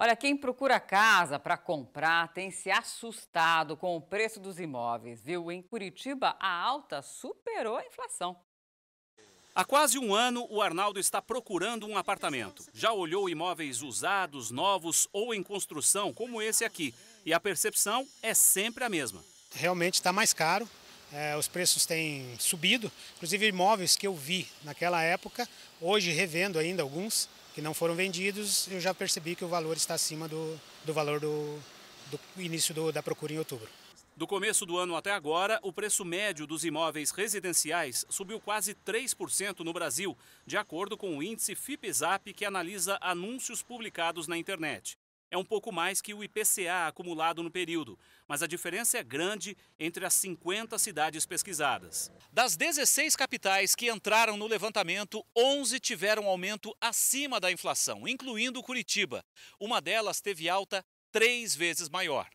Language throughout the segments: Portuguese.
Olha, quem procura casa para comprar tem se assustado com o preço dos imóveis, viu? Em Curitiba, a alta superou a inflação. Há quase um ano, o Arnaldo está procurando um apartamento. Já olhou imóveis usados, novos ou em construção, como esse aqui. E a percepção é sempre a mesma. Realmente está mais caro, é, os preços têm subido, inclusive imóveis que eu vi naquela época, hoje revendo ainda alguns que não foram vendidos, eu já percebi que o valor está acima do, do valor do, do início do, da procura em outubro. Do começo do ano até agora, o preço médio dos imóveis residenciais subiu quase 3% no Brasil, de acordo com o índice Fipzap, que analisa anúncios publicados na internet é um pouco mais que o IPCA acumulado no período, mas a diferença é grande entre as 50 cidades pesquisadas. Das 16 capitais que entraram no levantamento, 11 tiveram aumento acima da inflação, incluindo Curitiba. Uma delas teve alta três vezes maior.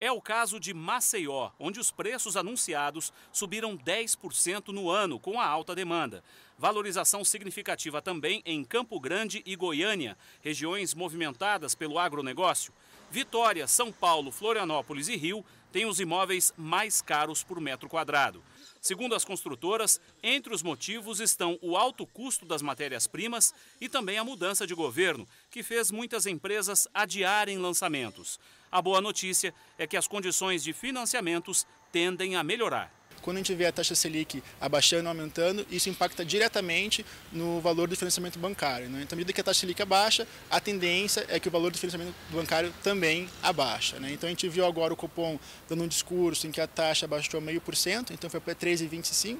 É o caso de Maceió, onde os preços anunciados subiram 10% no ano com a alta demanda. Valorização significativa também em Campo Grande e Goiânia, regiões movimentadas pelo agronegócio. Vitória, São Paulo, Florianópolis e Rio têm os imóveis mais caros por metro quadrado. Segundo as construtoras, entre os motivos estão o alto custo das matérias-primas e também a mudança de governo, que fez muitas empresas adiarem lançamentos. A boa notícia é que as condições de financiamentos tendem a melhorar. Quando a gente vê a taxa Selic abaixando, aumentando, isso impacta diretamente no valor do financiamento bancário. Né? Então, à medida que a taxa Selic abaixa, a tendência é que o valor do financiamento bancário também abaixa. Né? Então, a gente viu agora o Copom dando um discurso em que a taxa abaixou 0,5%, então foi para 13,25%,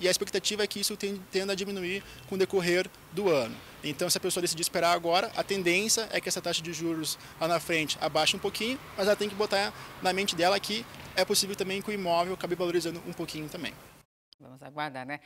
e a expectativa é que isso tenda a diminuir com o decorrer do ano. Então, se a pessoa decidir esperar agora, a tendência é que essa taxa de juros lá na frente abaixe um pouquinho, mas ela tem que botar na mente dela que é possível também que o imóvel acabe valorizando um pouquinho também. Vamos aguardar, né?